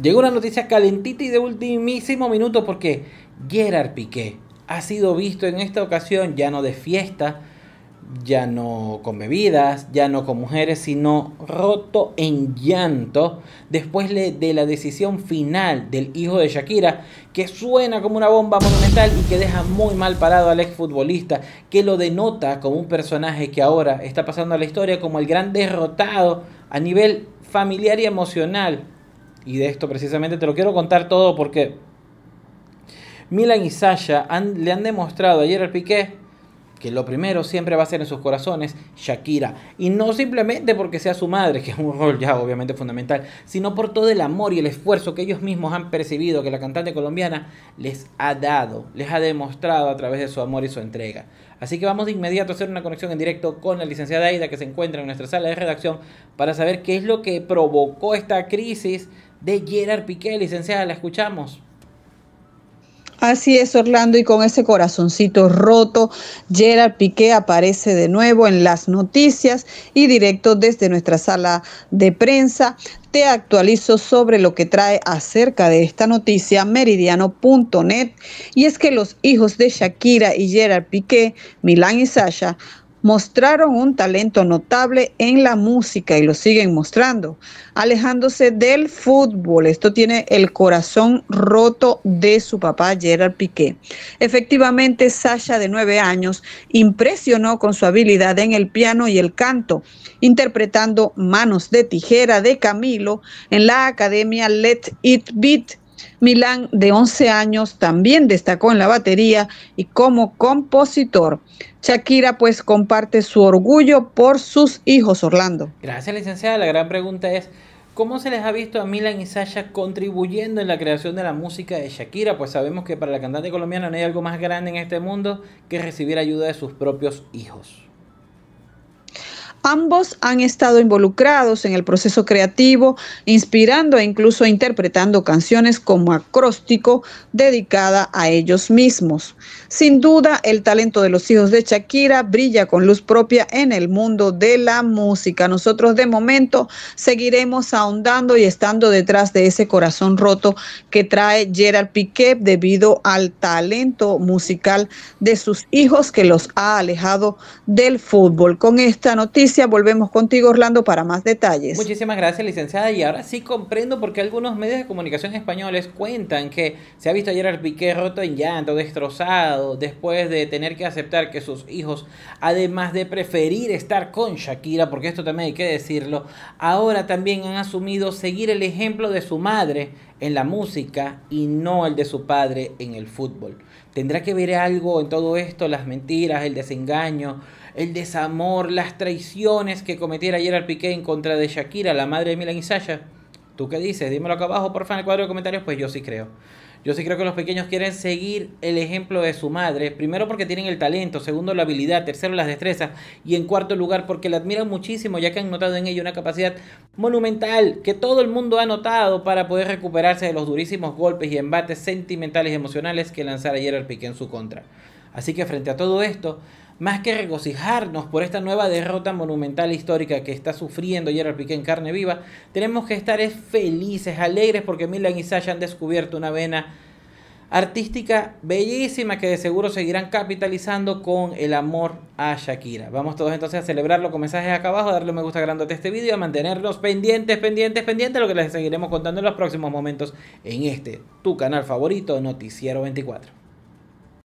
Llegó una noticia calentita y de ultimísimo minuto porque Gerard Piqué ha sido visto en esta ocasión ya no de fiesta, ya no con bebidas, ya no con mujeres, sino roto en llanto después de la decisión final del hijo de Shakira, que suena como una bomba monumental y que deja muy mal parado al exfutbolista, que lo denota como un personaje que ahora está pasando a la historia como el gran derrotado a nivel familiar y emocional y de esto precisamente te lo quiero contar todo porque Milan y Sasha le han demostrado ayer al Piqué que lo primero siempre va a ser en sus corazones Shakira. Y no simplemente porque sea su madre, que es un rol ya obviamente fundamental, sino por todo el amor y el esfuerzo que ellos mismos han percibido que la cantante colombiana les ha dado, les ha demostrado a través de su amor y su entrega. Así que vamos de inmediato a hacer una conexión en directo con la licenciada Aida que se encuentra en nuestra sala de redacción para saber qué es lo que provocó esta crisis de Gerard Piqué. Licenciada, la escuchamos. Así es, Orlando, y con ese corazoncito roto, Gerard Piqué aparece de nuevo en las noticias y directo desde nuestra sala de prensa. Te actualizo sobre lo que trae acerca de esta noticia meridiano.net y es que los hijos de Shakira y Gerard Piqué, Milán y Sasha, mostraron un talento notable en la música y lo siguen mostrando, alejándose del fútbol. Esto tiene el corazón roto de su papá Gerard Piqué. Efectivamente, Sasha de nueve años impresionó con su habilidad en el piano y el canto, interpretando Manos de Tijera de Camilo en la academia Let It Beat Milán, de 11 años, también destacó en la batería y como compositor. Shakira pues comparte su orgullo por sus hijos, Orlando. Gracias, licenciada. La gran pregunta es, ¿cómo se les ha visto a Milan y Sasha contribuyendo en la creación de la música de Shakira? Pues sabemos que para la cantante colombiana no hay algo más grande en este mundo que recibir ayuda de sus propios hijos. Ambos han estado involucrados en el proceso creativo, inspirando e incluso interpretando canciones como acróstico dedicada a ellos mismos. Sin duda, el talento de los hijos de Shakira brilla con luz propia en el mundo de la música. Nosotros de momento seguiremos ahondando y estando detrás de ese corazón roto que trae Gerard Piquet debido al talento musical de sus hijos que los ha alejado del fútbol. Con esta noticia, Volvemos contigo, Orlando, para más detalles. Muchísimas gracias, licenciada. Y ahora sí comprendo por qué algunos medios de comunicación españoles cuentan que se ha visto ayer al pique roto en llanto, destrozado, después de tener que aceptar que sus hijos, además de preferir estar con Shakira, porque esto también hay que decirlo, ahora también han asumido seguir el ejemplo de su madre en la música y no el de su padre en el fútbol. ¿Tendrá que ver algo en todo esto? Las mentiras, el desengaño, el desamor, las traiciones que cometiera Gerard Piqué en contra de Shakira, la madre de Milan y ¿Tú qué dices? Dímelo acá abajo, favor en el cuadro de comentarios. Pues yo sí creo. Yo sí creo que los pequeños quieren seguir el ejemplo de su madre. Primero porque tienen el talento, segundo la habilidad, tercero las destrezas y en cuarto lugar porque la admiran muchísimo ya que han notado en ella una capacidad monumental que todo el mundo ha notado para poder recuperarse de los durísimos golpes y embates sentimentales y emocionales que lanzara Gerard Piqué en su contra. Así que frente a todo esto, más que regocijarnos por esta nueva derrota monumental histórica que está sufriendo Gerard Piqué en carne viva, tenemos que estar felices, alegres, porque Milan y Sasha han descubierto una vena artística bellísima que de seguro seguirán capitalizando con el amor a Shakira. Vamos todos entonces a celebrarlo con mensajes acá abajo, darle un me gusta grande a este video, a mantenernos pendientes, pendientes, pendientes lo que les seguiremos contando en los próximos momentos en este, tu canal favorito, Noticiero 24.